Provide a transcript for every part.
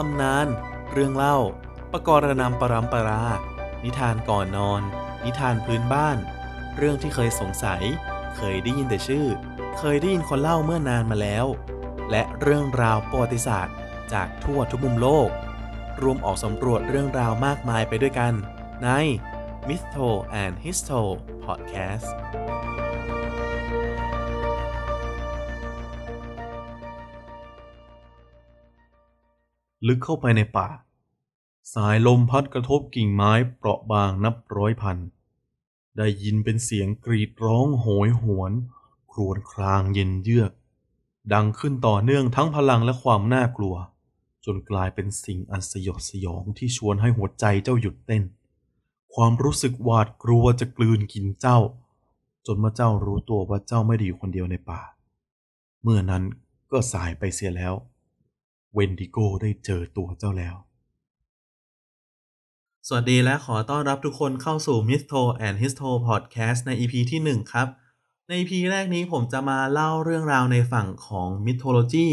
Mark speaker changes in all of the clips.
Speaker 1: ตำนาน เรื่องเล่า ประกรณำปรำปรา นิทานก่อนนอน นิทานพื้นบ้าน เรื่องที่เคยสงสัย เคยได้ยินแต่ชื่อ เคยได้ยินคนเล่าเมื่อนานมาแล้ว และเรื่องราวประวัติศาสตร์จากทั่วทุกมุมโลก รวมออกสำรวจเรื่องราวมากมายไปด้วยกัน ใน Mytho and Histo Podcast ลึกเข้าไปในป่า สายลมพัดกระทบกิ่งไม้เปราะบางนับร้อยพันได้ยินเป็นเสียงกรีดร้องโหยหวน ครวญครางเย็นเยือก ดังขึ้นต่อเนื่องทั้งพลังและความน่ากลัว จนกลายเป็นสิ่งอันสยดสยองที่ชวนให้หัวใจเจ้าหยุดเต้น ความรู้สึกหวาดกลัวจะกลืนกินเจ้า จนเมื่อเจ้ารู้ตัวว่าเจ้าไม่ได้อยู่คนเดียวในป่า เมื่อนั้นก็สายไปเสียแล้วเวนดิโกได้เจอตัวเจ้าแล้ว สวัสดีและขอต้อนรับทุกคนเข้าสู่ m i s t o and Histo Podcast ใน EP ที่ 1 ครับ ใน EP แรกนี้ผมจะมาเล่าเรื่องราวในฝั่งของ Mythology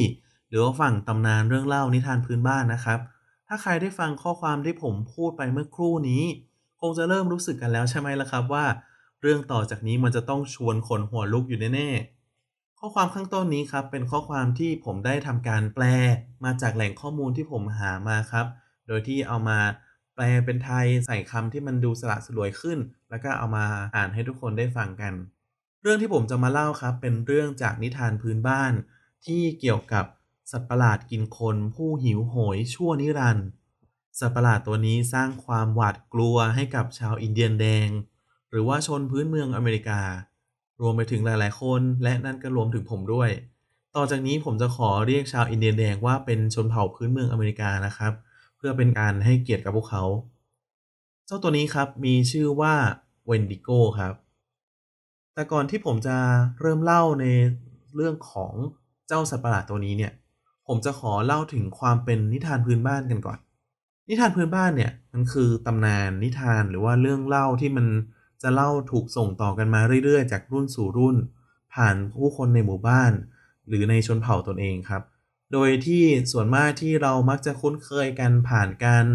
Speaker 1: หรือว่าฝั่งตำนานเรื่องเล่านิทานพื้นบ้านนะครับ ถ้าใครได้ฟังข้อความที่ผมพูดไปเมื่อครู่นี้ คงจะเริ่มรู้สึกกันแล้วใช่ไหมล่ะครับว่า เรื่องต่อจากนี้มันจะต้องชวนขนหัวลุกอยู่แน่ๆข้อความข้างต้นนี้ครับเป็นข้อความที่ผมได้ทำการแปลมาจากแหล่งข้อมูลที่ผมหามาครับ โดยที่เอามาแปลเป็นไทยใส่คำที่มันดูสละสลวยขึ้น แล้วก็เอามาอ่านให้ทุกคนได้ฟังกัน เรื่องที่ผมจะมาเล่าครับเป็นเรื่องจากนิทานพื้นบ้าน ที่เกี่ยวกับสัตว์ประหลาดกินคนผู้หิวโหยชั่วนิรันดร์สัตว์ประหลาดตัวนี้สร้างความหวาดกลัวให้กับชาวอินเดียนแดง หรือว่าชนพื้นเมืองอเมริการวมไปถึงหลาย ๆ คน และนั่นก็รวมถึงผมด้วย ต่อจากนี้ผมจะขอเรียกชาวอินเดียแดงว่าเป็นชนเผ่าพื้นเมืองอเมริกานะครับ เพื่อเป็นการให้เกียรติกับพวกเขา เจ้าตัวนี้ครับมีชื่อว่าเวนดิโก้ครับ แต่ก่อนที่ผมจะเริ่มเล่าในเรื่องของเจ้าสัตว์ประหลาดตัวนี้เนี่ย ผมจะขอเล่าถึงความเป็นนิทานพื้นบ้านกันก่อน นิทานพื้นบ้านเนี่ยมันคือตำนานนิทานหรือว่าเรื่องเล่าที่มันจะเล่าถูกส่งต่อกันมาเรื่อยๆ จากรุ่นสู่รุ่น ผ่านผู้คนในหมู่บ้าน หรือในชนเผ่าตนเองครับ โดยที่ส่วนมากที่เรามักจะคุ้นเคยกันผ่านการ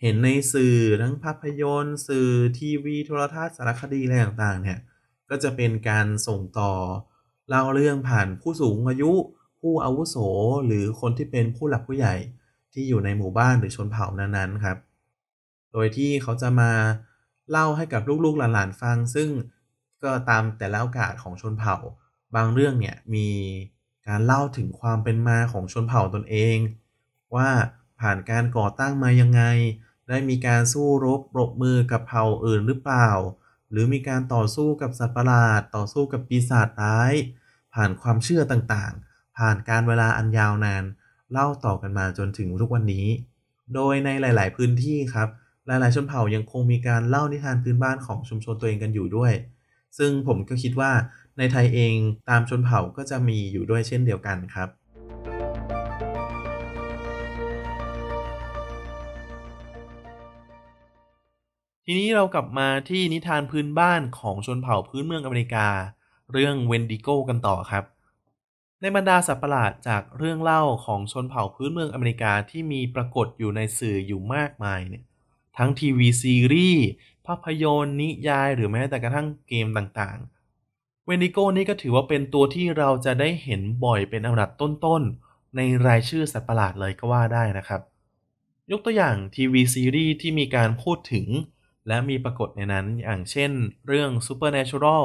Speaker 1: เห็นในสื่อทั้งภาพยนตร์ สื่อทีวีโทรทัศน์สารคดีอะไรต่างๆเนี่ยก็จะเป็นการส่งต่อ เล่าเรื่อง ผ่านผู้สูงอายุ ผู้อาวุโส หรือคนที่เป็นผู้หลักผู้ใหญ่ ที่อยู่ในหมู่บ้านหรือชนเผ่านั้นๆครับ โดยที่เขาจะมาเล่าให้กับลูกๆหลานๆฟัง ซึ่งก็ตามแต่ละโอกาสของชนเผ่า บางเรื่องเนี่ยมีการเล่าถึงความเป็นมาของชนเผ่าตนเอง ว่าผ่านการก่อตั้งมายังไง ได้มีการสู้รบปรบมือกับเผ่าอื่นหรือเปล่า หรือมีการต่อสู้กับสัตว์ประหลาดต่อสู้กับปีศาจร้ายผ่านความเชื่อต่างๆ ผ่านการเวลาอันยาวนานเล่าต่อกันมาจนถึงทุกวันนี้ โดยในหลาย ๆพื้นที่ครับหลาย ๆ ชนเผ่ายังคงมีการเล่านิทานพื้นบ้านของชุมชนตัวเองกันอยู่ด้วย ซึ่งผมก็คิดว่าในไทยเองตามชนเผ่าก็จะมีอยู่ด้วยเช่นเดียวกันครับ ทีนี้เรากลับมาที่นิทานพื้นบ้านของชนเผ่าพื้นเมืองอเมริกา เรื่องเวนดิโก้กันต่อครับ ในบรรดาสัตว์ประหลาดจากเรื่องเล่าของชนเผ่าพื้นเมืองอเมริกาที่มีปรากฏอยู่ในสื่ออยู่มากมายเนี่ยทั้งทีวีซีรีส์ ภาพยนตร์นิยายหรือแม้แต่กระทั่งเกมต่างๆ เวนิโก้นี่ก็ถือว่าเป็นตัวที่เราจะได้เห็นบ่อยเป็นอันดับต้น ๆ ในรายชื่อสัตว์ประหลาดเลยก็ว่าได้นะครับ ยกตัวอย่างทีวีซีรีส์ที่มีการพูดถึง และมีปรากฏในนั้นอย่างเช่นเรื่อง Supernatural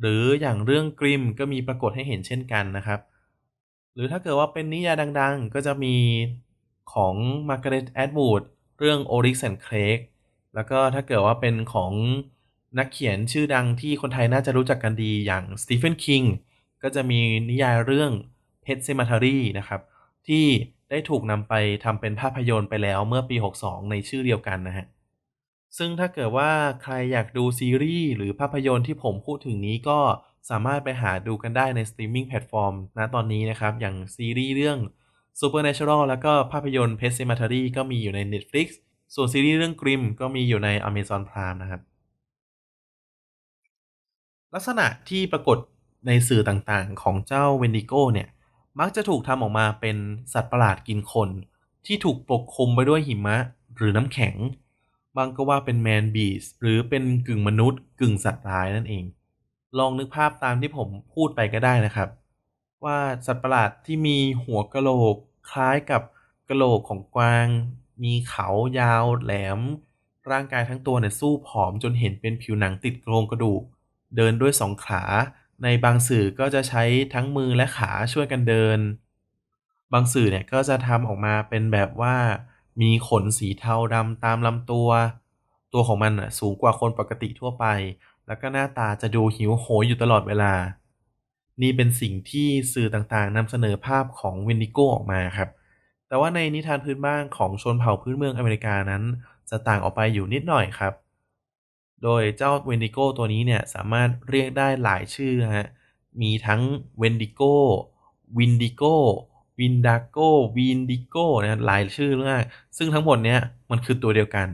Speaker 1: หรืออย่างเรื่องกริมก็มีปรากฏให้เห็นเช่นกันนะครับ หรือถ้าเกิดว่าเป็นนิยายดังๆ ก็จะมีของ Margaret Atwood เรื่อง o r i ิ and Craig แล้วก็ถ้าเกิดว่าเป็นของนักเขียนชื่อดังที่คนไทยน่าจะรู้จักกันดีอย่างสตีเฟนคิง ก็จะมีนิยายเรื่องเ e t เซม e ทารีนะครับ ที่ได้ถูกนำไปทำเป็นภาพยนตร์ไปแล้วเมื่อปี 62 ในชื่อเดียวกันนะฮะ ซึ่งถ้าเกิดว่าใครอยากดูซีรีส์หรือภาพยนตร์ที่ผมพูดถึงนี้ก็สามารถไปหาดูกันได้ในสตรีมมิ่งแพลตฟอร์มนะตอนนี้นะครับอย่างซีรีส์เรื่อง Supernatural แล้วก็ภาพยนตร์ Pet Sematary ก็มีอยู่ใน Netflix ส่วนซีรีส์เรื่อง Grimm ก็มีอยู่ใน Amazon Prime นะครับ ลักษณะที่ปรากฏในสื่อต่างๆของเจ้าเวนดิโก้เนี่ย มักจะถูกทำออกมาเป็นสัตว์ประหลาดกินคน ที่ถูกปกคลุมไปด้วยหิมะหรือน้ำแข็ง บางก็ว่าเป็นแมนบีสหรือเป็นกึ่งมนุษย์ กึ่งสัตว์ร้ายนั่นเอง ลองนึกภาพตามที่ผมพูดไปก็ได้นะครับว่าสัตว์ประหลาดที่มีหัวกะโหลกคล้ายกับกะโหลกของกวาง มีเขายาวแหลม ร่างกายทั้งตัวเนี่ยสู้ผอม จนเห็นเป็นผิวหนังติดโครงกระดูก เดินด้วยสองขา ในบางสื่อก็จะใช้ทั้งมือและขาช่วยกันเดิน บางสื่อเนี่ยก็จะทำออกมาเป็นแบบว่า มีขนสีเทาดำตามลำตัว ตัวของมันสูงกว่าคนปกติทั่วไป แล้วก็หน้าตาจะดูหิวโหยอยู่ตลอดเวลานี่เป็นสิ่งที่สื่อต่างๆนำเสนอภาพของเวนดิโกออกมาครับ แต่ว่าในนิทานพื้นบ้านของชนเผ่าพื้นเมืองอเมริกานั้น จะต่างออกไปอยู่นิดหน่อยครับ โดยเจ้าเวนดิโกตัวนี้เนี่ยสามารถเรียกได้หลายชื่อฮะ มีทั้งเวนดิโก วินดิโก วินดาโก วินดิโกนะหลายชื่อเลย ซึ่งทั้งหมดเนี่ยมันคือตัวเดียวกัน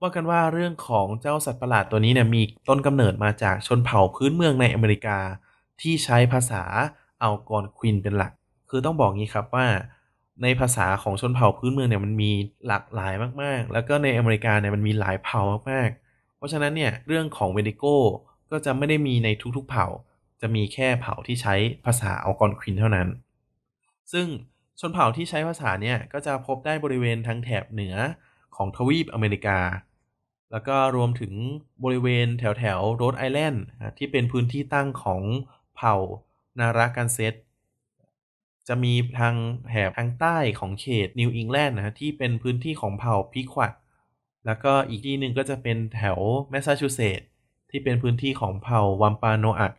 Speaker 1: ว่ากันว่าเรื่องของเจ้าสัตว์ประหลาดตัวนี้เนี่ยมีต้นกำเนิดมาจากชนเผ่าพื้นเมืองในอเมริกาที่ใช้ภาษาอัลกรควินเป็นหลัก คือต้องบอกงี้ครับว่า ในภาษาของชนเผ่าพื้นเมืองเนี่ยมันมีหลากหลายมากๆ แล้วก็ในอเมริกาเนี่ยมันมีหลายเผ่ามากๆเพราะฉะนั้นเนี่ยเรื่องของเวนิโก้ก็จะไม่ได้มีในทุกๆเผ่า จะมีแค่เผ่าที่ใช้ภาษาอัลกรควินเท่านั้น ซึ่งชนเผ่าที่ใช้ภาษาเนี่ยก็จะพบได้บริเวณทางแถบเหนือของทวีปอเมริกา แล้วก็รวมถึงบริเวณแถวแถวโรดไอแลนด์ที่เป็นพื้นที่ตั้งของเผ่านารากันเซตจะมีทางแถบทางใต้ของเขตนิวอิงแลนด์นะที่เป็นพื้นที่ของเผ่าพิควัดแล้วก็อีกที่หนึ่งก็จะเป็นแถวแมสซาชูเซตส์ที่เป็นพื้นที่ของเผ่าวัมปาโนอัด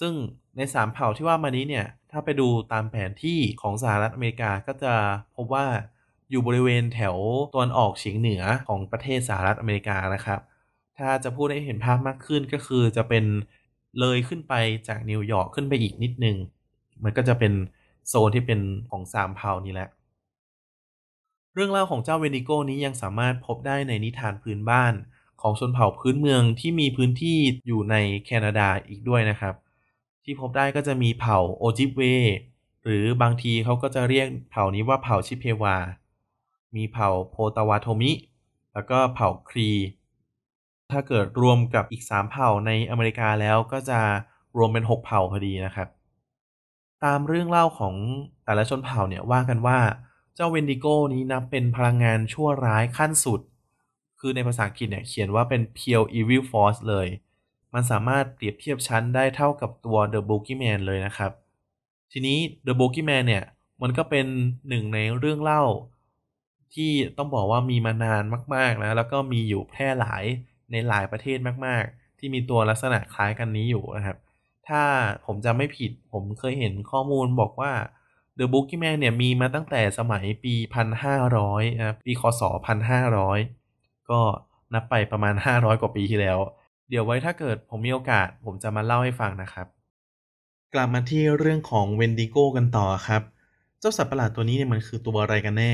Speaker 1: ซึ่งในสามเผ่าที่ว่ามานี้เนี่ย ถ้าไปดูตามแผนที่ของสหรัฐอเมริกาก็จะพบว่าอยู่บริเวณแถวตอนออกเฉียงเหนือของประเทศสหรัฐอเมริกานะครับ ถ้าจะพูดให้เห็นภาพมากขึ้นก็คือจะเป็นเลยขึ้นไปจากนิวยอร์กขึ้นไปอีกนิดนึง มันก็จะเป็นโซนที่เป็นของซามเพานี่แหละ เรื่องเล่าของเจ้าเวนิโก้นี้ยังสามารถพบได้ในนิทานพื้นบ้าน ของชนเผ่าพื้นเมืองที่มีพื้นที่อยู่ในแคนาดาอีกด้วยนะครับ ที่พบได้ก็จะมีเผ่าโอจิเวหรือบางทีเขาก็จะเรียกเผ่านี้ว่าเผ่าชิเพวา มีเผ่าโพตาวาโทมิแล้วก็เผ่าครีถ้าเกิดรวมกับอีก 3เผ่าในอเมริกาแล้วก็จะรวมเป็น 6 เผ่าพอดีนะครับ ตามเรื่องเล่าของแต่ละชนเผ่าเนี่ยว่ากันว่าเจ้าเวนดิโก้นี้นับเป็นพลังงานชั่วร้ายขั้นสุด คือในภาษาอังกฤษเนี่ยเขียนว่าเป็น pure evil force เลย มันสามารถเปรียบเทียบชั้นได้เท่ากับตัว The b o o g e ้ m a n เลยนะครับ ทีนี้ The b o o g e ้ m a n เนี่ยมันก็เป็นหนึ่งในเรื่องเล่าที่ต้องบอกว่ามีมานานมากๆแล้วแล้วก็มีอยู่แพร่หลายในหลายประเทศมาก ๆ ที่มีตัวลักษณะคล้ายกันนี้อยู่นะครับ ถ้าผมจำไม่ผิด ผมเคยเห็นข้อมูลบอกว่า The b o o k e y m a n เนี่ยมีมาตั้งแต่สมัยปี 1500นะปี คศ 1500 ก็นับไปประมาณ 500 กว่าปีที่แล้ว เดี๋ยวไว้ถ้าเกิดผมมีโอกาสผมจะมาเล่าให้ฟังนะครับ กลับมาที่เรื่องของเวนดิโก้กันต่อครับ เจ้าสัตว์ประหลาดตัวนี้เนี่ยมันคือตัวอะไรกันแน่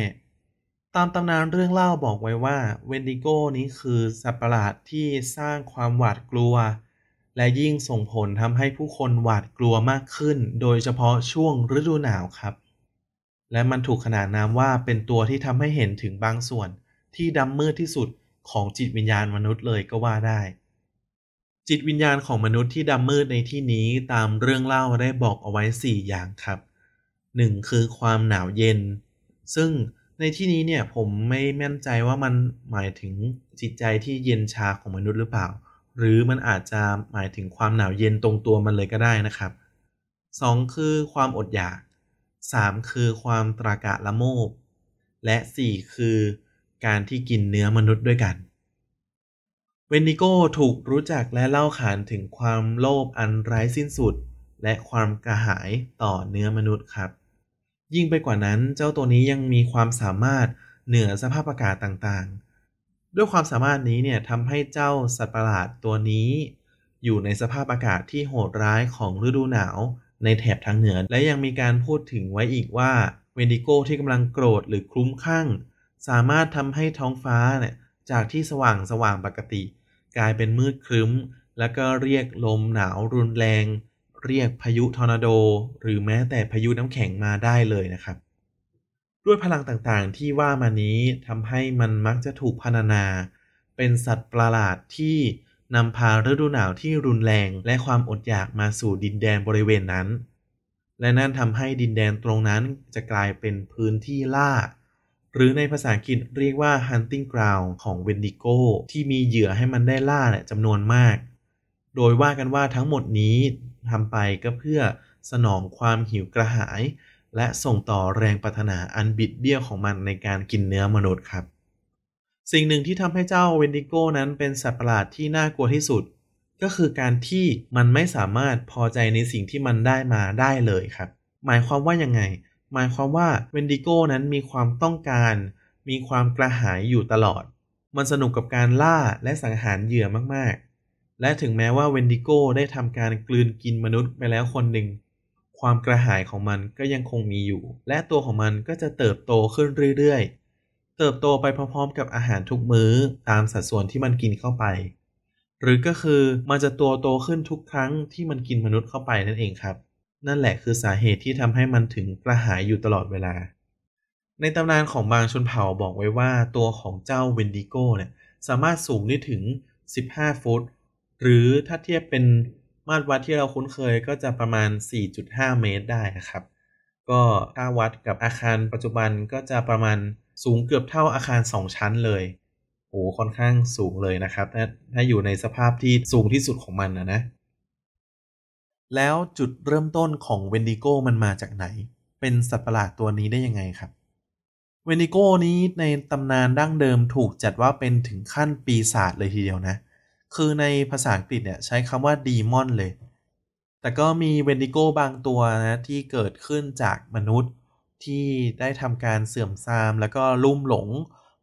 Speaker 1: ตามตำนานเรื่องเล่าบอกไว้ว่า เวนดิโก้นี้คือสัตว์ประหลาดที่สร้างความหวาดกลัว และยิ่งส่งผลทำให้ผู้คนหวาดกลัวมากขึ้น โดยเฉพาะช่วงฤดูหนาวครับ และมันถูกขนานนามว่าเป็นตัวที่ทำให้เห็นถึงบางส่วนที่ดำมืดที่สุดของจิตวิญญาณมนุษย์เลยก็ว่าได้ จิตวิญญาณของมนุษย์ที่ดำมืดในที่นี้ตามเรื่องเล่าได้บอกเอาไว้ 4 อย่างครับ 1. คือความหนาวเย็น ซึ่งในที่นี้เนี่ยผมไม่แม่นใจว่ามันหมายถึงจิตใจที่เย็นชาของมนุษย์หรือเปล่า หรือมันอาจจะหมายถึงความหนาวเย็นตรงตัวมันเลยก็ได้นะครับ 2. คือความอดอยาก 3. คือความตรากะละโมบและ 4. คือ การที่กินเนื้อมนุษย์ด้วยกัน เวนิโก้ถูกรู้จักและเล่าขานถึงความโลภอันไร้สิ้นสุด และความกระหายต่อเนื้อมนุษย์ครับยิ่งไปกว่านั้นเจ้าตัวนี้ยังมีความสามารถเหนือสภาพอากาศต่างๆ ด้วยความสามารถนี้เนี่ยทำให้เจ้าสัตว์ประหลาดตัวนี้ อยู่ในสภาพอากาศที่โหดร้ายของฤดูหนาว ในแถบทางเหนือและยังมีการพูดถึงไว้อีกว่าเวนดิโกที่กำลังโกรธหรือคลุ้มคลั่งสามารถทำให้ท้องฟ้าเนี่ยจากที่สว่างสว่างปกติ กลายเป็นมืดครึ้ม แล้วก็เรียกลมหนาวรุนแรงเรียกพายุทอร์นาโด หรือแม้แต่พายุน้ำแข็งมาได้เลยนะครับ ด้วยพลังต่างๆ ที่ว่ามานี้ทำให้มันมักจะถูกพรรณนา เป็นสัตว์ประหลาดที่นำพาฤดูหนาวที่รุนแรงและความอดอยากมาสู่ดินแดนบริเวณนั้น และนั่นทำให้ดินแดนตรงนั้นจะกลายเป็นพื้นที่ล่า หรือในภาษาอังกฤษเรียกว่า hunting ground ของเวนดิโกที่มีเหยื่อให้มันได้ล่าจำนวนมาก โดยว่ากันว่าทั้งหมดนี้ทำไปก็เพื่อสนองความหิวกระหาย และส่งต่อแรงปรารถนาอันบิดเบี้ยวของมันในการกินเนื้อมนุษย์ครับ สิ่งหนึ่งที่ทำให้เจ้าเวนดิโก้นั้นเป็นสัตว์ประหลาดที่น่ากลัวที่สุด ก็คือการที่มันไม่สามารถพอใจในสิ่งที่มันได้มาได้เลยครับ หมายความว่ายังไง หมายความว่าเวนดิโก้นั้นมีความต้องการ มีความกระหายอยู่ตลอด มันสนุกกับการล่าและสังหารเหยื่อมากและถึงแม้ว่าเวนดิโก้ได้ทำการกลืนกินมนุษย์ไปแล้วคนหนึ่ง ความกระหายของมันก็ยังคงมีอยู่ และตัวของมันก็จะเติบโตขึ้นเรื่อย ๆ เติบโตไปพร้อม ๆ กับอาหารทุกมื้อตามสัดส่วนที่มันกินเข้าไป หรือก็คือมันจะตัวโตขึ้นทุกครั้งที่มันกินมนุษย์เข้าไปนั่นเองครับ นั่นแหละคือสาเหตุที่ทำให้มันถึงกระหายอยู่ตลอดเวลา ในตำนานของบางชนเผ่าบอกไว้ว่า ตัวของเจ้าเวนดิโก้เนี่ยสามารถสูงได้ถึง 15ฟุตหรือถ้าเทียบเป็นมาตรวัดที่เราคุ้นเคยก็จะประมาณ 4.5 เมตรได้นะครับ ก็ ถ้า วัดกับอาคารปัจจุบันก็จะประมาณสูงเกือบเท่าอาคาร 2 ชั้นเลย โอ้ ค่อนข้างสูงเลยนะครับถ้าถ้าอยู่ในสภาพที่สูงที่สุดของมันนะนะ แล้วจุดเริ่มต้นของเวนดิโก้มันมาจากไหน เป็นสัตว์ประหลาดตัวนี้ได้ยังไงครับ เวนดิโก้นี้ในตำนานดั้งเดิมถูกจัดว่าเป็นถึงขั้นปีศาจเลยทีเดียวนะคือในภาษาอังกฤษเนี่ยใช้คำว่าดีมอน เลย แต่ก็มีเวนดิโกบางตัวนะ ที่เกิดขึ้นจากมนุษย์ ที่ได้ทำการเสื่อมทราม แล้วก็ลุ่มหลง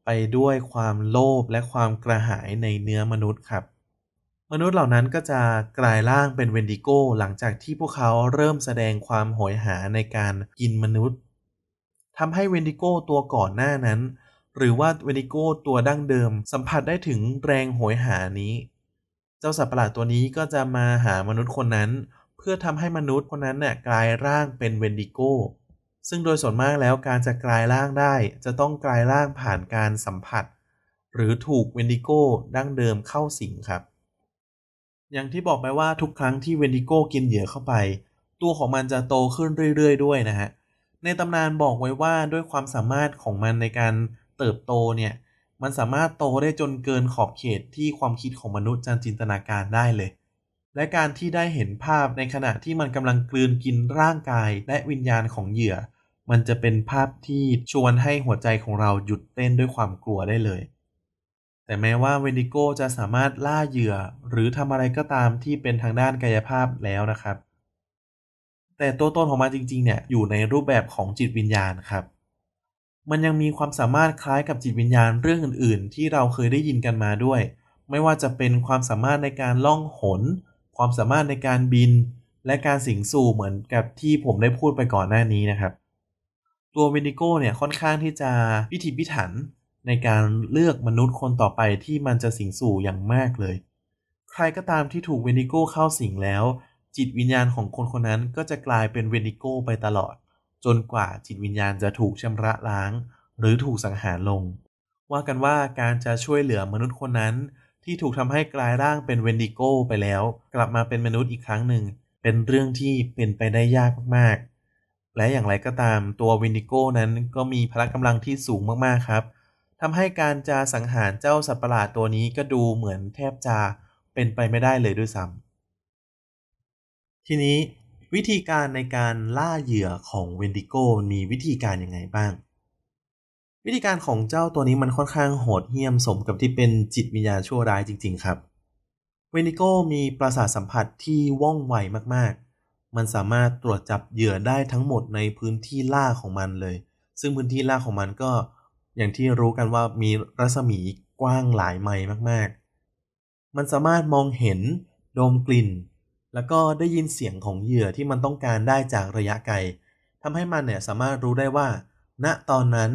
Speaker 1: ไปด้วยความโลภและความกระหายในเนื้อมนุษย์ครับ มนุษย์เหล่านั้นก็จะกลายร่างเป็นเวนดิโกหลังจากที่พวกเขาเริ่มแสดงความโหยหาในการกินมนุษย์ทำให้เวนดิโกตัวก่อนหน้านั้น หรือว่าเวนดิโกตัวดั้งเดิม สัมผัสได้ถึงแรงโหยหานี้เจ้าสัตว์ประหลาดตัวนี้ก็จะมาหามนุษย์คนนั้นเพื่อทำให้มนุษย์คนนั้นเนี่ยกลายร่างเป็นเวนดิโก้ซึ่งโดยส่วนมากแล้วการจะกลายร่างได้ จะต้องกลายร่างผ่านการสัมผัส หรือถูกเวนดิโก้ดั้งเดิมเข้าสิงครับ อย่างที่บอกไปว่าทุกครั้งที่เวนดิโก้กินเหยื่อเข้าไป ตัวของมันจะโตขึ้นเรื่อยๆด้วยนะฮะ ในตำนานบอกไว้ว่าด้วยความสามารถของมันในการเติบโตเนี่ยมันสามารถโตได้จนเกินขอบเขตที่ความคิดของมนุษย์จะจินตนาการได้เลย และการที่ได้เห็นภาพในขณะที่มันกำลังกลืนกินร่างกายและวิญญาณของเหยื่อ มันจะเป็นภาพที่ชวนให้หัวใจของเราหยุดเต้นด้วยความกลัวได้เลย แต่แม้ว่าเวนิโกจะสามารถล่าเหยื่อ หรือทำอะไรก็ตามที่เป็นทางด้านกายภาพแล้วนะครับ แต่ตัวตนของมันจริงๆ เนี่ยอยู่ในรูปแบบของจิตวิญญาณครับมันยังมีความสามารถคล้ายกับจิตวิญญาณเรื่องอื่น ๆ ที่เราเคยได้ยินกันมาด้วย ไม่ว่าจะเป็นความสามารถในการล่องหน ความสามารถในการบิน และการสิงสู่เหมือนกับที่ผมได้พูดไปก่อนหน้านี้นะครับ ตัวเวนิโก้เนี่ยค่อนข้างที่จะพิถีพิถัน ในการเลือกมนุษย์คนต่อไปที่มันจะสิงสู่อย่างมากเลย ใครก็ตามที่ถูกเวนิโก้เข้าสิงแล้ว จิตวิญญาณของคนคนนั้น ก็จะกลายเป็นเวนิโก้ไปตลอดจนกว่าจิตวิญญาณจะถูกชำระล้างหรือถูกสังหารลง ว่ากันว่าการจะช่วยเหลือมนุษย์คนนั้น ที่ถูกทำให้กลายร่างเป็นเวนดิโก้ไปแล้ว กลับมาเป็นมนุษย์อีกครั้งหนึ่ง เป็นเรื่องที่เป็นไปได้ยากมากๆ และอย่างไรก็ตามตัวเวนดิโก้นั้นก็มีพละกำลังที่สูงมากๆ ครับทำให้การจะสังหารเจ้าสัตว์ประหลาดตัวนี้ก็ดูเหมือนแทบจะเป็นไปไม่ได้เลยด้วยซ้ำทีนี้วิธีการในการล่าเหยื่อของเวนดิโก้มีวิธีการยังไงบ้าง วิธีการของเจ้าตัวนี้มันค่อนข้างโหดเหี้ยมสมกับที่เป็นจิตวิญญาณชั่วร้ายจริงๆครับ เวนดิโก้มีประสาทสัมผัสที่ว่องไวมากๆ มันสามารถตรวจจับเหยื่อได้ทั้งหมดในพื้นที่ล่าของมันเลย ซึ่งพื้นที่ล่าของมันก็อย่างที่รู้กันว่ามีรัศมีกว้างหลายไมล์มากๆ มันสามารถมองเห็นดมกลิ่นแล้วก็ได้ยินเสียงของเหยื่อที่มันต้องการได้จากระยะไกลทำให้มันเนี่ยสามารถรู้ได้ว่า ณ ตอนนั้น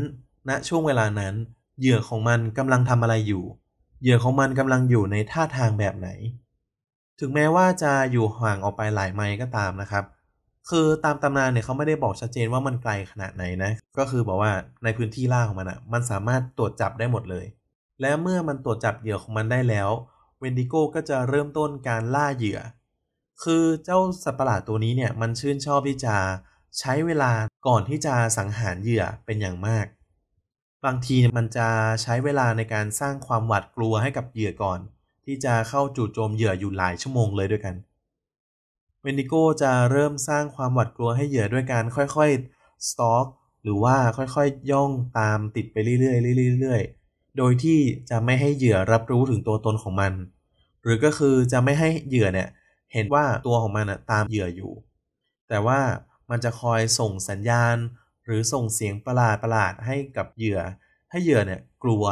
Speaker 1: ณ ช่วงเวลานั้น เหยื่อของมันกำลังทำอะไรอยู่ เหยื่อของมันกำลังอยู่ในท่าทางแบบไหน ถึงแม้ว่าจะอยู่ห่างออกไปหลายไมล์ก็ตามนะครับ คือตามตำนานเนี่ยเขาไม่ได้บอกชัดเจนว่ามันไกลขนาดไหนนะ ก็คือบอกว่าในพื้นที่ล่าของมันอะ่ะ มันสามารถตรวจจับได้หมดเลย และเมื่อมันตรวจจับเหยื่อของมันได้แล้วเวนดิโก้ก็จะเริ่มต้นการล่าเหยื่อคือเจ้าสัตว์ประหลาดตัวนี้เนี่ยมันชื่นชอบที่จะใช้เวลาก่อนที่จะสังหารเหยื่อเป็นอย่างมาก บางทีมันจะใช้เวลาในการสร้างความหวาดกลัวให้กับเหยื่อก่อน ที่จะเข้าจู่โจมเหยื่ออยู่หลายชั่วโมงเลยด้วยกันเวนดิโก้จะเริ่มสร้างความหวาดกลัวให้เหยื่อด้วยการค่อยๆสต็อกหรือว่าค่อยๆย่องตามติดไปเรื่อยๆเรื่อยๆ โดยที่จะไม่ให้เหยื่อรับรู้ถึงตัวตนของมัน หรือก็คือจะไม่ให้เหยื่อเนี่ยเห็นว่าตัวของมันนะตามเหยื่ออยู่ แต่ว่ามันจะคอยส่งสัญญาณหรือส่งเสียงประหลาดประหลาดให้กับเหยื่อ ให้เหยื่อเนี่ยกลัว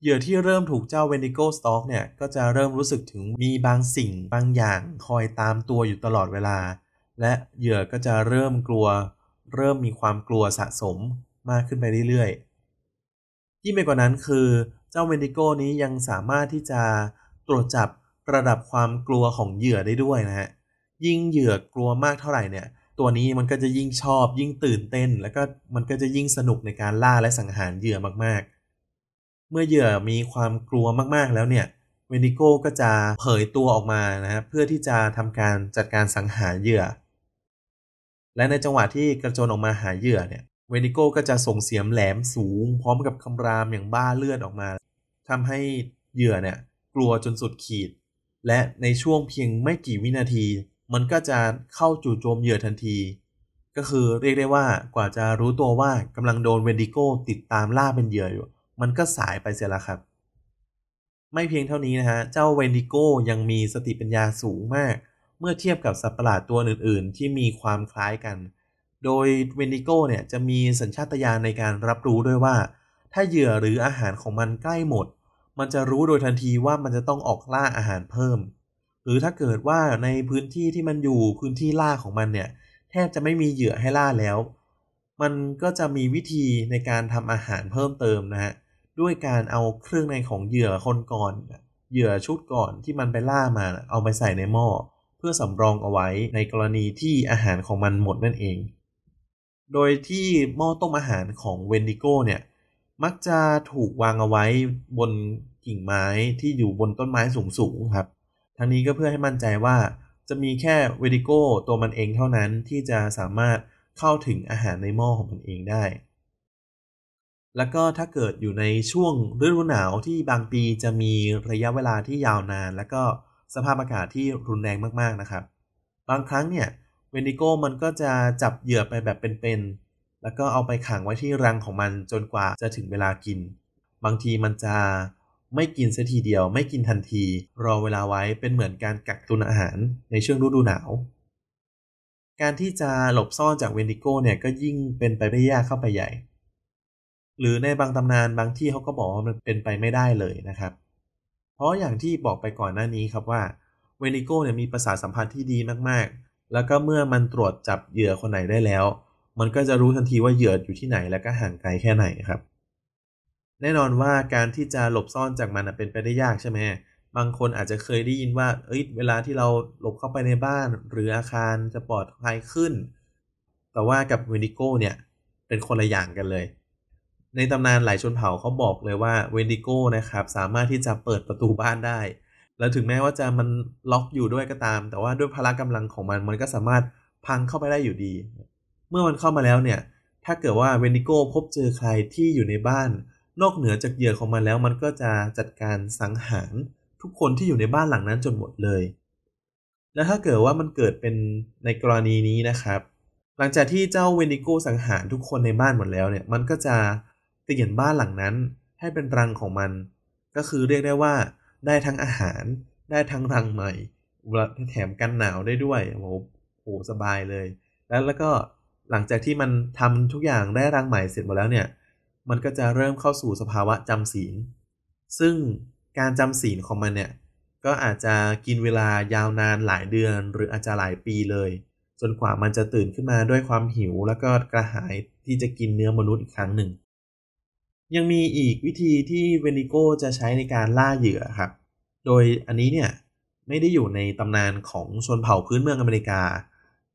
Speaker 1: เหยื่อที่เริ่มถูกเจ้าเวนดิโกสต็อกเนี่ย ก็จะเริ่มรู้สึกถึงมีบางสิ่งบางอย่างคอยตามตัวอยู่ตลอดเวลา และเหยื่อก็จะเริ่มกลัว เริ่มมีความกลัวสะสมมากขึ้นไปเรื่อยๆยิ่งไปกว่านั้นคือเจ้าเวนดิโกนี้ยังสามารถที่จะตรวจจับระดับความกลัวของเหยื่อได้ด้วยนะฮะ ยิ่งเหยื่อกลัวมากเท่าไหร่เนี่ย ตัวนี้มันก็จะยิ่งชอบยิ่งตื่นเต้น แล้วก็มันก็จะยิ่งสนุกในการล่าและสังหารเหยื่อมากๆ เมื่อเหยื่อมีความกลัวมากๆแล้วเนี่ย เวนิโก้ก็จะเผยตัวออกมานะฮะเพื่อที่จะทำการจัดการสังหารเหยื่อ และในจังหวะที่กระโจนออกมาหาเหยื่อเนี่ย เวนิโก้ก็จะส่งเสียงแหลมสูง พร้อมกับคำรามอย่างบ้าเลือดออกมาทำให้เหยื่อเนี่ยกลัวจนสุดขีดและในช่วงเพียงไม่กี่วินาที มันก็จะเข้าจู่โจมเหยื่อทันที ก็คือเรียกได้ว่ากว่าจะรู้ตัวว่ากำลังโดนเวนดิโก้ติดตามล่าเป็นเหยื่ออยู่มันก็สายไปเสียแล้วครับ ไม่เพียงเท่านี้นะฮะเจ้าเวนดิโก้ยังมีสติปัญญาสูงมาก เมื่อเทียบกับสัตว์ประหลาดตัวอื่น ๆ ที่มีความคล้ายกัน โดยเวนดิโก้เนี่ยจะมีสัญชาตญาณในการรับรู้ด้วยว่า ถ้าเหยื่อหรืออาหารของมันใกล้หมดมันจะรู้โดยทันทีว่ามันจะต้องออกล่าอาหารเพิ่ม หรือถ้าเกิดว่าในพื้นที่ที่มันอยู่พื้นที่ล่าของมันเนี่ย แทบจะไม่มีเหยื่อให้ล่าแล้ว มันก็จะมีวิธีในการทำอาหารเพิ่มเติมนะฮะ ด้วยการเอาเครื่องในของเหยื่อคนก่อน เหยื่อชุดก่อนที่มันไปล่ามาเอาไปใส่ในหม้อเพื่อสำรองเอาไว้ในกรณีที่อาหารของมันหมดนั่นเอง โดยที่หม้อต้มอาหารของเวนดิโก้เนี่ยมักจะถูกวางเอาไว้บนกิ่งไม้ที่อยู่บนต้นไม้สูงๆครับทางนี้ก็เพื่อให้มั่นใจว่าจะมีแค่เวดิโก้ตัวมันเองเท่านั้นที่จะสามารถเข้าถึงอาหารในหม้อของมันเองได้ แล้วก็ถ้าเกิดอยู่ในช่วงฤดูหนาวที่บางปีจะมีระยะเวลาที่ยาวนานแล้วก็สภาพอากาศที่รุนแรงมากๆนะครับ บางครั้งเนี่ย เวนิโก้มันก็จะจับเหยื่อไปแบบเป็นๆแล้วก็เอาไปขังไว้ที่รังของมันจนกว่าจะถึงเวลากิน บางทีมันจะไม่กินเสียทีเดียว ไม่กินทันทีรอเวลาไว้เป็นเหมือนการกักตุนอาหารในช่วงฤดูหนาว การที่จะหลบซ่อนจากเวนดิโก้เนี่ยก็ยิ่งเป็นไปไม่ยากเข้าไปใหญ่ หรือในบางตำนานบางที่เขาก็บอกว่ามันเป็นไปไม่ได้เลยนะครับ เพราะอย่างที่บอกไปก่อนหน้านี้ครับว่า เวนิโก้เนี่ยมีประสาทสัมพันธ์ที่ดีมาก ๆ แล้วก็เมื่อมันตรวจจับเหยื่อคนไหนได้แล้วมันก็จะรู้ทันทีว่าเหยื่ออยู่ที่ไหนและก็ห่างไกลแค่ไหนครับ แน่นอนว่าการที่จะหลบซ่อนจากมันเป็นไปได้ยากใช่ไหมบางคนอาจจะเคยได้ยินว่าเอ้ย เวลาที่เราหลบเข้าไปในบ้าน หรืออาคารจะปลอดภัยขึ้น แต่ว่ากับเวนิโก้เนี่ยเป็นคนละอย่างกันเลย ในตำนานหลายชนเผ่าเขาบอกเลยว่าเวนิโก้นะครับสามารถที่จะเปิดประตูบ้านได้ แล้วถึงแม้ว่าจะมันล็อกอยู่ด้วยก็ตาม แต่ว่าด้วยพละกำลังของมันมันก็สามารถพังเข้าไปได้อยู่ดีมื่อมันเข้ามาแล้วเนี่ย ถ้าเกิดว่าเวนิโก้พบเจอใครที่อยู่ในบ้าน นอกเหนือจากเหยื่อของมันแล้ว มันก็จะจัดการสังหารทุกคนที่อยู่ในบ้านหลังนั้นจนหมดเลย และถ้าเกิดว่ามันเกิดเป็นในกรณีนี้นะครับ หลังจากที่เจ้าเวนิโก้สังหารทุกคนในบ้านหมดแล้วเนี่ย มันก็จะเปลี่ยนบ้านหลังนั้นให้เป็นรังของมัน ก็คือเรียกได้ว่าได้ทั้งอาหาร ได้ทั้งรังใหม่แถมกันหนาวได้ด้วยโอ้โหสบายเลย แล้วแล้วก็หลังจากที่มันทำทุกอย่างได้รังใหม่เสร็จหมดแล้วเนี่ย มันก็จะเริ่มเข้าสู่สภาวะจำศีล ซึ่งการจำศีลของมันเนี่ย ก็อาจจะกินเวลายาวนานหลายเดือนหรืออาจจะหลายปีเลย จนกว่ามันจะตื่นขึ้นมาด้วยความหิว แล้วก็กระหายที่จะกินเนื้อมนุษย์อีกครั้งหนึ่ง ยังมีอีกวิธีที่เวนิโกจะใช้ในการล่าเหยื่อครับ โดยอันนี้เนี่ยไม่ได้อยู่ในตำนานของชนเผ่าพื้นเมืองอเมริกา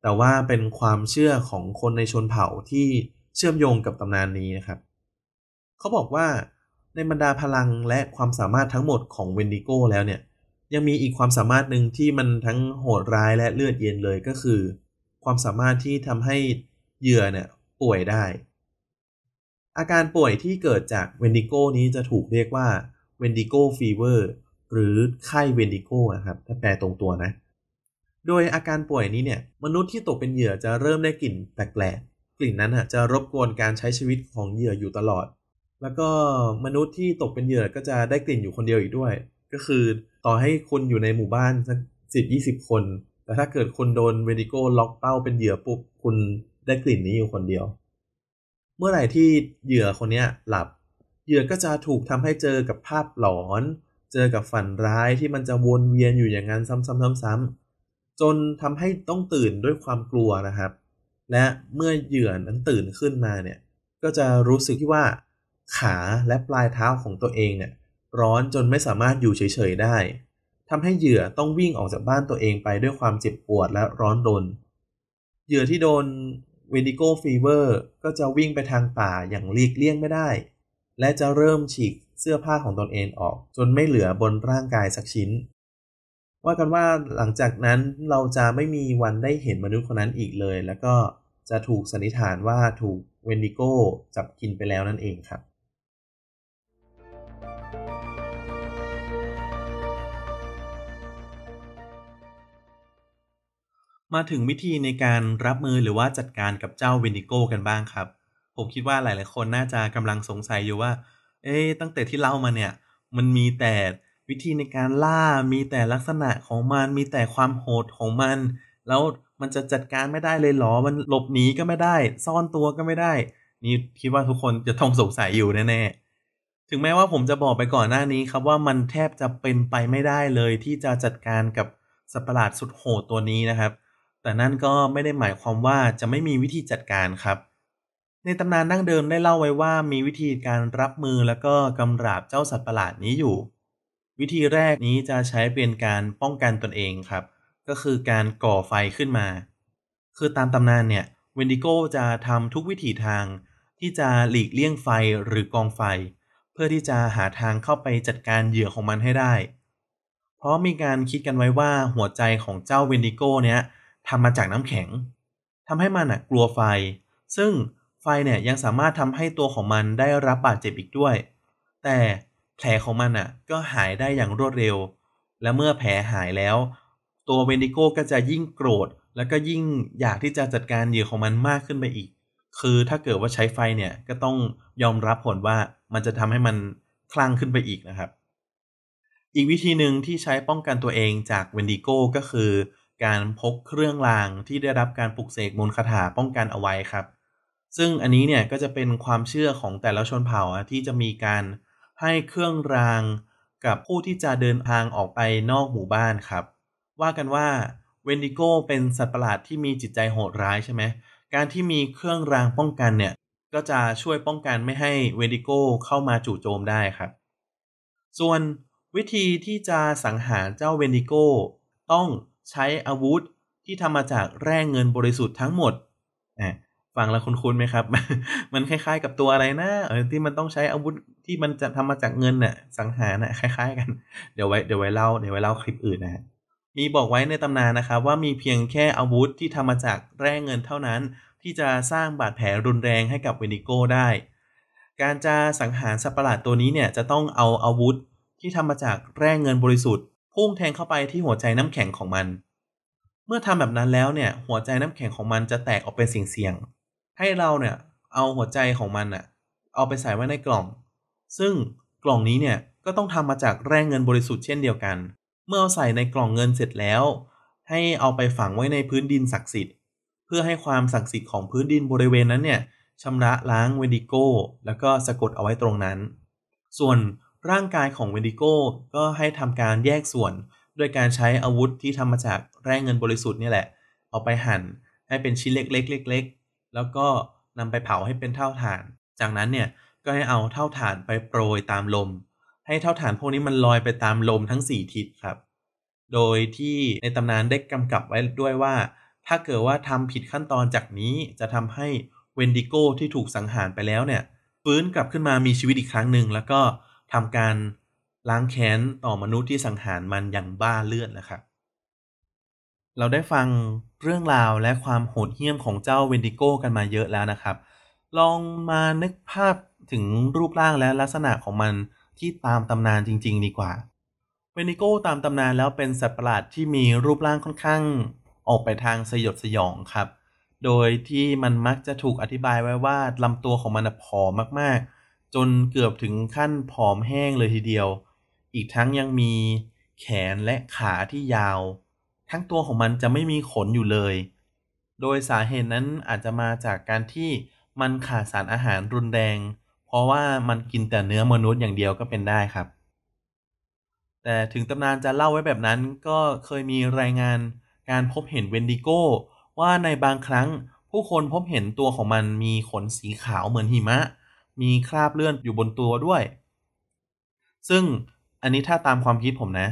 Speaker 1: แต่ว่าเป็นความเชื่อของคนในชนเผ่าที่เชื่อมโยงกับตำนานนี้นะครับ เขาบอกว่าในบรรดาพลังและความสามารถทั้งหมดของเวนดิโก้แล้วเนี่ย ยังมีอีกความสามารถหนึ่งที่มันทั้งโหดร้ายและเลือดเย็นเลยก็คือ ความสามารถที่ทำให้เหยื่อเนี่ยป่วยได้ อาการป่วยที่เกิดจากเวนดิโก้นี้จะถูกเรียกว่าเวนดิโก้ฟีเวอร์หรือไข้เวนดิโก้นะครับถ้าแปลตรงตัวนะเโดยอาการป่วยนี้เนี่ย มนุษย์ที่ตกเป็นเหยื่อจะเริ่มได้กลิ่นแปลกๆกลิ่นนั้นจะรบกวนการใช้ชีวิตของเหยื่ออยู่ตลอด แล้วก็มนุษย์ที่ตกเป็นเหยื่อก็จะได้กลิ่นอยู่คนเดียวอีกด้วย ก็คือต่อให้คนอยู่ในหมู่บ้านสักสิบยี่สิบคน แต่ถ้าเกิดคนโดนเวนิโก้ล็อกเป้าเป็นเหยื่อปุ๊บคุณได้กลิ่นนี้อยู่คนเดียว เมื่อไหร่ที่เหยื่อคนนี้หลับเหยื่อก็จะถูกทำให้เจอกับภาพหลอน เจอกับฝันร้ายที่มันจะวนเวียนอยู่อย่างนั้นซ้ำๆจนทำให้ต้องตื่นด้วยความกลัวนะครับ และเมื่อเหยื่อนั้นตื่นขึ้นมาเนี่ย ก็จะรู้สึกที่ว่า ขาและปลายเท้าของตัวเองเนี่ยร้อนจนไม่สามารถอยู่เฉยๆได้ ทำให้เหยื่อต้องวิ่งออกจากบ้านตัวเองไปด้วยความเจ็บปวดและร้อนรนเหยื่อที่โดนเวนิโกฟีเวอร์ก็จะวิ่งไปทางป่าอย่างหลีกเลี่ยงไม่ได้ และจะเริ่มฉีกเสื้อผ้าของตนเองออก จนไม่เหลือบนร่างกายสักชิ้นว่ากันว่าหลังจากนั้นเราจะไม่มีวันได้เห็นมนุษย์คนนั้นอีกเลย แล้วก็จะถูกสันนิษฐานว่าถูกเวนดิโก้จับกินไปแล้วนั่นเองครับ มาถึงวิธีในการรับมือหรือว่าจัดการกับเจ้าเวนดิโก้กันบ้างครับ ผมคิดว่าหลายๆคนน่าจะกำลังสงสัยอยู่ว่า เอ๊ตั้งแต่ที่เล่ามาเนี่ย มันมีแต่วิธีในการล่ามีแต่ลักษณะของมันมีแต่ความโหดของมัน แล้วมันจะจัดการไม่ได้เลยหรอมันหลบหนีก็ไม่ได้ซ่อนตัวก็ไม่ได้ นี่คิดว่าทุกคนจะท่องสงสัยอยู่แน่ๆถึงแม้ว่าผมจะบอกไปก่อนหน้านี้ครับว่ามันแทบจะเป็นไปไม่ได้เลยที่จะจัดการกับสัตว์ประหลาดสุดโหดตัวนี้นะครับ แต่นั่นก็ไม่ได้หมายความว่าจะไม่มีวิธีจัดการครับ ในตำนานดั้งเดิมได้เล่าไว้ว่า มีวิธีการรับมือแล้วก็กำราบเจ้าสัตว์ประหลาดนี้อยู่วิธีแรกนี้จะใช้เป็นการป้องกันตนเองครับ ก็คือการก่อไฟขึ้นมา คือตามตำนานเนี่ยเวนดิโก้จะทำทุกวิถีทาง ที่จะหลีกเลี่ยงไฟหรือกองไฟ เพื่อที่จะหาทางเข้าไปจัดการเหยื่อของมันให้ได้ เพราะมีการคิดกันไว้ว่าหัวใจของเจ้าเวนดิโก้เนี่ยทำมาจากน้ำแข็ง ทำให้มันกลัวไฟ ซึ่งไฟเนี่ยยังสามารถทำให้ตัวของมันได้รับบาดเจ็บอีกด้วย แต่แผลของมันอะ่ะก็หายได้อย่างรวดเร็ว และเมื่อแผลหายแล้ว ตัวเวนดิโก้ก็จะยิ่งโกรธแล้วก็ยิ่งอยากที่จะจัดการเหยื่อของมันมากขึ้นไปอีก คือถ้าเกิดว่าใช้ไฟเนี่ยก็ต้องยอมรับผลว่ามันจะทำให้มันคลั่งขึ้นไปอีกนะครับ อีกวิธีหนึ่งที่ใช้ป้องกันตัวเองจากเวนดิโก้ก็คือ การพกเครื่องรางที่ได้รับการปลุกเสกมนคาถาป้องกันเอาไว้ครับ ซึ่งอันนี้เนี่ยก็จะเป็นความเชื่อของแต่ละชนเผ่าที่จะมีการให้เครื่องรางกับผู้ที่จะเดินทางออกไปนอกหมู่บ้านครับ ว่ากันว่าเวนดิโกเป็นสัตว์ประหลาดที่มีจิตใจโหดร้ายใช่ไหมการที่มีเครื่องรางป้องกันเนี่ย ก็จะช่วยป้องกันไม่ให้เวนดิโกเข้ามาจู่โจมได้ครับส่วนวิธีที่จะสังหารเจ้าเวนดิโกต้องใช้อาวุธที่ทำมาจากแร่เงินบริสุทธิ์ทั้งหมดฟังแล้วคุ้นๆไหมครับ มันคล้าย ๆกับตัวอะไรนะเออที่มันต้องใช้อาวุธที่มันจะทำมาจากเงินน่ะสังหารน่ะคล้ายๆกัน เดี๋ยวไว้เดี๋ยวไว้เล่าเดี๋ยวไว้เล่าคลิปอื่นนะฮะมีบอกไว้ในตำนานนะครับว่ามีเพียงแค่อาวุธที่ทำมาจากแร่เงินเท่านั้น ที่จะสร้างบาดแผลรุนแรงให้กับเวนิโก้ได้ การจะสังหารสัตว์ประหลาดตัวนี้เนี่ยจะต้องเอาอาวุธที่ทำมาจากแร่เงินบริสุทธิ์ พุ่งแทงเข้าไปที่หัวใจน้ำแข็งของมัน เมื่อทำแบบนั้นแล้วเนี่ยหัวใจน้ำแข็งของมันจะแตกออกเป็นเสียงให้เราเนี่ยเอาหัวใจของมันอะเอาไปใส่ไว้ในกล่อง ซึ่งกล่องนี้เนี่ย ก็ต้องทำมาจากแร่เงินบริสุทธิ์เช่นเดียวกัน เมื่อเอาใส่ในกล่องเงินเสร็จแล้ว ให้เอาไปฝังไว้ในพื้นดินศักดิ์สิทธิ์ เพื่อให้ความศักดิ์สิทธิ์ของพื้นดินบริเวณนั้นเนี่ยชำระล้างเวนดิโก้ แล้วก็สะกดเอาไว้ตรงนั้น ส่วนร่างกายของเวนดิโก้ก็ให้ทำการแยกส่วนด้วยการใช้อาวุธที่ทำมาจากแร่เงินบริสุทธิ์นี่แหละเอาไปหั่นให้เป็นชิ้นเล็กๆเล็กแล้วก็นำไปเผาให้เป็นเท่าฐาน จากนั้นเนี่ยก็ให้เอาเท่าฐานไปโปรยตามลม ให้เท่าฐานพวกนี้มันลอยไปตามลมทั้ง 4 ทิศครับ โดยที่ในตำนานได้กำกับไว้ด้วยว่า ถ้าเกิดว่าทำผิดขั้นตอนจากนี้จะทำให้เวนดิโก้ที่ถูกสังหารไปแล้วเนี่ยฟื้นกลับขึ้นมามีชีวิตอีกครั้งหนึ่งแล้วก็ทำการล้างแค้นต่อมนุษย์ที่สังหารมันอย่างบ้าเลือดนะครับเราได้ฟังเรื่องราวและความโหดเหี้ยมของเจ้าเวนดิโก้กันมาเยอะแล้วนะครับ ลองมานึกภาพถึงรูปร่างและลักษณะของมันที่ตามตำนานจริงๆ ดีกว่า เวนดิโก้ตามตำนานแล้วเป็นสัตว์ประหลาดที่มีรูปร่างค่อนข้าง ออกไปทางสยดสยองครับ โดยที่มันมักจะถูกอธิบายไว้ว่าลำตัวของมันผอมมากๆ จนเกือบถึงขั้นผอมแห้งเลยทีเดียว อีกทั้งยังมีแขนและขาที่ยาวทั้งตัวของมันจะไม่มีขนอยู่เลย โดยสาเหตุนั้นอาจจะมาจากการที่มันขาดสารอาหารรุนแรง เพราะว่ามันกินแต่เนื้อมนุษย์อย่างเดียวก็เป็นได้ครับ แต่ถึงตำนานจะเล่าไว้แบบนั้นก็เคยมีรายงานการพบเห็นเวนดิโก้ ว่าในบางครั้งผู้คนพบเห็นตัวของมันมีขนสีขาวเหมือนหิมะ มีคราบเลือดอยู่บนตัวด้วย ซึ่งอันนี้ถ้าตามความคิดผมนะ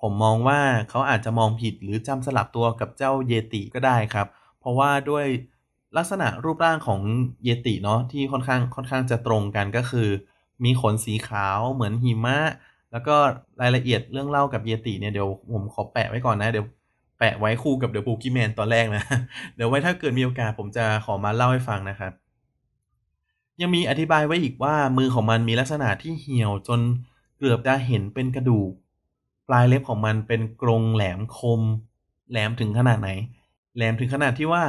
Speaker 1: ผมมองว่าเขาอาจจะมองผิดหรือจำสลับตัวกับเจ้าเยติก็ได้ครับ เพราะว่าด้วยลักษณะรูปร่างของเยติเนาะที่ค่อนข้างค่อนข้างจะตรงกันก็คือ มีขนสีขาวเหมือนหิมะแล้วก็รายละเอียดเรื่องเล่ากับเยติเนี่ยเดี๋ยวผมขอแปะไว้ก่อนนะ เดี๋ยวแปะไว้คู่กับเดี๋ยวปูกิแมนตอนแรกนะ เดี๋ยวไว้ถ้าเกิดมีโอกาสผมจะขอมาเล่าให้ฟังนะครับ ยังมีอธิบายไว้อีกว่ามือของมันมีลักษณะที่เหี่ยวจนเกือบจะเห็นเป็นกระดูกปลายเล็บของมันเป็นกรงแหลมคม แหลมถึงขนาดไหน แหลมถึงขนาดที่ว่า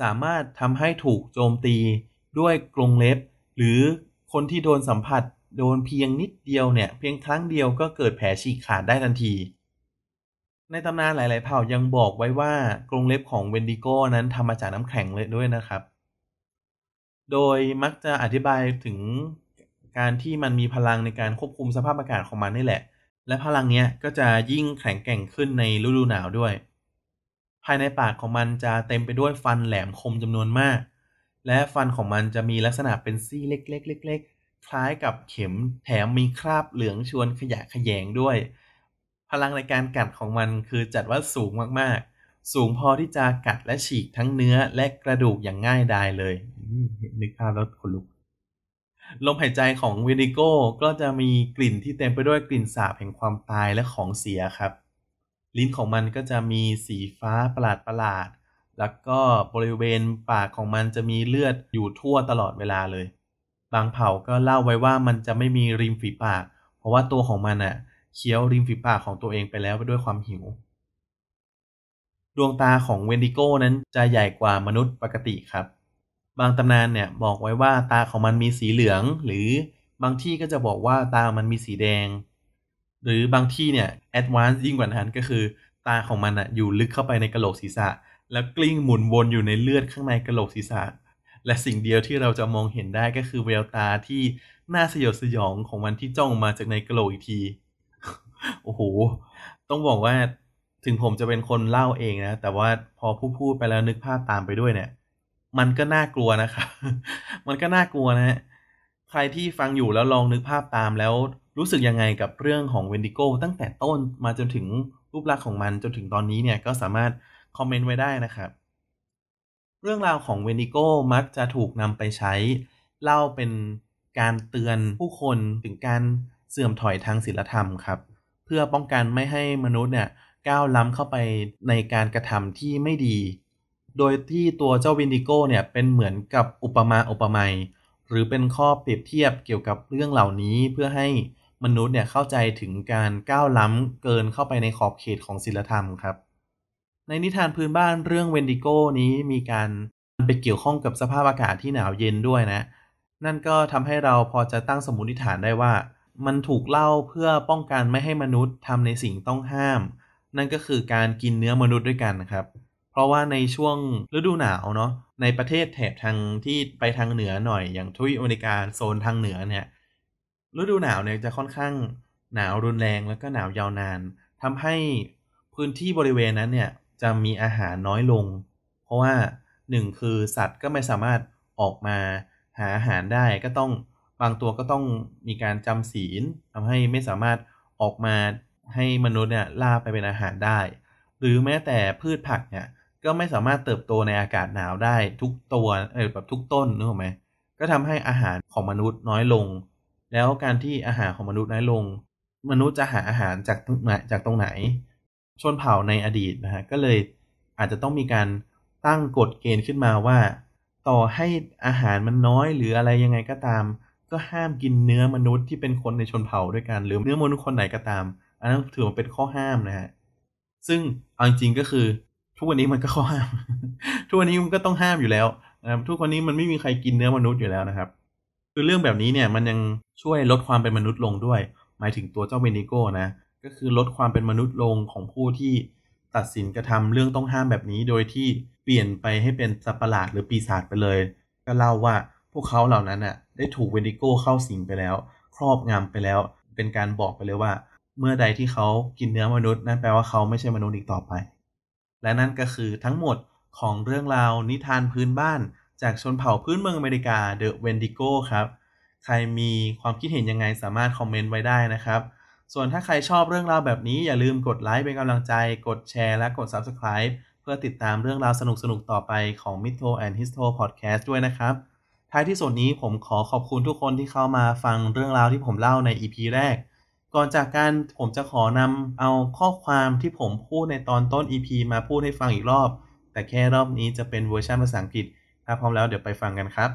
Speaker 1: สามารถทำให้ถูกโจมตีด้วยกรงเล็บ หรือคนที่โดนสัมผัสโดนเพียงนิดเดียวเนี่ย เพียงครั้งเดียวก็เกิดแผลฉีกขาดได้ทันที ในตำนานหลาย ๆ เผ่ายังบอกไว้ว่ากรงเล็บของเวนดิโก้นั้นทำมาจากน้ำแข็งเลยด้วยนะครับ โดยมักจะอธิบายถึงการที่มันมีพลังในการควบคุมสภาพอากาศของมันนี่แหละและพลังเนี้ยก็จะยิ่งแข็งแกร่งขึ้นในฤดูหนาวด้วย ภายในปากของมันจะเต็มไปด้วยฟันแหลมคมจำนวนมาก และฟันของมันจะมีลักษณะเป็นซี่เล็กๆๆคล้ายกับเข็มแถมมีคราบเหลืองชวนขยะขยงด้วย พลังในการกัดของมันคือจัดว่าสูงมากๆ สูงพอที่จะกัดและฉีกทั้งเนื้อและกระดูกอย่างง่ายดายเลยนึกภาพแล้วขนลุกลมหายใจของเวนิโก้ก็จะมีกลิ่นที่เต็มไปด้วยกลิ่นสาบแห่งความตายและของเสียครับ ลิ้นของมันก็จะมีสีฟ้าประหลาดประหลาดแล้วก็บริเวณปากของมันจะมีเลือดอยู่ทั่วตลอดเวลาเลยบางเผ่าก็เล่าไว้ว่ามันจะไม่มีริมฝีปาก เพราะว่าตัวของมันอะ่ะเคี้ยวริมฝีปากของตัวเองไปแล้วด้วยความหิวดวงตาของเวนดิโก้นั้นจะใหญ่กว่ามนุษย์ปกติครับบางตำนานเนี่ยบอกไว้ว่าตาของมันมีสีเหลือง หรือบางที่ก็จะบอกว่าตามันมีสีแดง หรือบางที่เนี่ยแอดวานซ์ยิ่งกว่านั้นก็คือ ตาของมันอะอยู่ลึกเข้าไปในกระโหลกศีรษะ แล้วกลิ้งหมุนวนอยู่ในเลือดข้างในกระโหลกศีรษะ และสิ่งเดียวที่เราจะมองเห็นได้ก็คือแววตาที่น่าสยดสยองของมันที่จ้องมาจากในกระโหลกอีกทีโอ้โหต้องบอกว่าถึงผมจะเป็นคนเล่าเองนะแต่ว่าพอผู้พูดไปแล้วนึกภาพตามไปด้วยเนี่ยมันก็น่ากลัวนะครับ มันก็น่ากลัวนะฮะ ใครที่ฟังอยู่แล้วลองนึกภาพตามแล้ว รู้สึกยังไงกับเรื่องของเวนดิโก้ ตั้งแต่ต้นมาจนถึงรูปลักษณ์ของมันจนถึงตอนนี้เนี่ยก็สามารถคอมเมนต์ไว้ได้นะครับ เรื่องราวของเวนดิโก้มักจะถูกนำไปใช้ เล่าเป็นการเตือนผู้คนถึงการเสื่อมถอยทางศีลธรรมครับ เพื่อป้องกันไม่ให้มนุษย์เนี่ยก้าวล้ำเข้าไปในการกระทำที่ไม่ดีโดยที่ตัวเจ้าวินิโก้เนี่ยเป็นเหมือนกับอุปมาอุปไมยหรือเป็นข้อเปรียบเทียบเกี่ยวกับเรื่องเหล่านี้ เพื่อให้มนุษย์เนี่ยเข้าใจถึงการก้าวล้ำเกินเข้าไปในขอบเขตของศีลธรรมครับในนิทานพื้นบ้านเรื่องเวนดิโก้นี้มีการไปเกี่ยวข้องกับสภาพอากาศที่หนาวเย็นด้วยนะ นั่นก็ทำให้เราพอจะตั้งสมมติฐานได้ว่า มันถูกเล่าเพื่อป้องกันไม่ให้มนุษย์ทำในสิ่งต้องห้าม นั่นก็คือการกินเนื้อมนุษย์ด้วยกันนะครับเพราะว่าในช่วงฤดูหนาวเนาะ ในประเทศแถบทางที่ไปทางเหนือหน่อย อย่างทวีปอเมริกาโซนทางเหนือเนี่ยฤดูหนาวเนี่ยจะค่อนข้างหนาวรุนแรงแล้วก็หนาวยาวนาน ทำให้พื้นที่บริเวณนั้นเนี่ยจะมีอาหารน้อยลง เพราะว่าหนึ่งคือสัตว์ก็ไม่สามารถออกมาหาอาหารได้ ก็ต้องบางตัวก็ต้องมีการจำศีลทำให้ไม่สามารถออกมาให้มนุษย์เนี่ยล่าไปเป็นอาหารได้ หรือแม้แต่พืชผักเนี่ยก็ไม่สามารถเติบโตในอากาศหนาวได้ทุกตัวเออแบบทุกต้นนึกออกไหม ก็ทำให้อาหารของมนุษย์น้อยลง แล้วการที่อาหารของมนุษย์น้อยลง มนุษย์จะหาอาหารจากจากตรงไหน ชนเผ่าในอดีตนะฮะ ก็เลยอาจจะต้องมีการตั้งกฎเกณฑ์ขึ้นมาว่า ต่อให้อาหารมันน้อยหรืออะไรยังไงก็ตาม ก็ห้ามกินเนื้อมนุษย์ ที่เป็นคนในชนเผ่าด้วยกันหรือเนื้อมนุษย์คนไหนก็ตาม อันนั้นถือว่าเป็นข้อห้ามนะฮะ ซึ่งเอาจริงก็คือทุกวันนี้มันก็ข้อห้าม ทุกวันนี้มันก็ต้องห้ามอยู่แล้วนะครับทุกวันนี้มันไม่มีใครกินเนื้อมนุษย์อยู่แล้วนะครับ คือเรื่องแบบนี้เนี่ยมันยังช่วยลดความเป็นมนุษย์ลงด้วย หมายถึงตัวเจ้าเบนิโก้นะ ก็คือลดความเป็นมนุษย์ลงของผู้ที่ตัดสินกระทำเรื่องต้องห้ามแบบนี้ โดยที่เปลี่ยนไปให้เป็นสัตว์ประหลาดหรือปีศาจไปเลย ก็เล่าว่าพวกเขาเหล่านั้นน่ะ ได้ถูกเวนิโก้เข้าสิงไปแล้ว ครอบงำไปแล้ว เป็นการบอกไปเลยว่า เมื่อใดที่เขากินเนื้อมนุษย์นั่นแปลว่าเขาไม่ใช่มนุษย์อีกต่อไปและนั่นก็คือทั้งหมดของเรื่องราวนิทานพื้นบ้าน จากชนเผ่าพื้นเมืองอเมริกาเดอะเวนดิโกครับ ใครมีความคิดเห็นยังไงสามารถคอมเมนต์ไว้ได้นะครับ ส่วนถ้าใครชอบเรื่องราวแบบนี้อย่าลืมกดไลค์เป็นกำลังใจ กดแชร์และกด Subscribe เพื่อติดตามเรื่องราวสนุกๆต่อไปของ m i t o and Histo Podcast ด้วยนะครับ ท้ายที่สุดนี้ผมขอขอบคุณทุกคนที่เข้ามาฟังเรื่องราวที่ผมเล่าใน EP แรกก่อนจากการผมจะขอนำเอาข้อความที่ผมพูดในตอนต้น EP มาพูดให้ฟังอีกรอบ แต่แค่รอบนี้จะเป็นเวอร์ชันภาษาอังกฤษ ถ้าพร้อมแล้วเดี๋ยวไปฟังกันครับ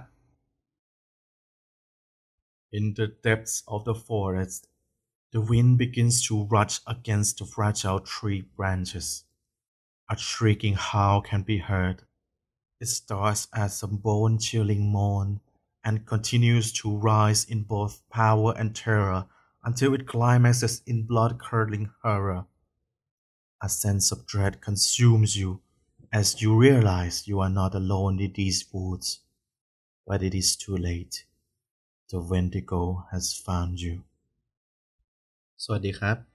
Speaker 1: In the depths of the forest The wind begins to rush against the fragile tree branches. A shrieking howl can be heard. It starts as a bone chilling moan and continues to rise in both power and terror until it climaxes in blood curdling horror. A sense of dread consumes you as you realize you are not alone in these woods, but it is too late. The Wendigo has found you. สวัสดีครับ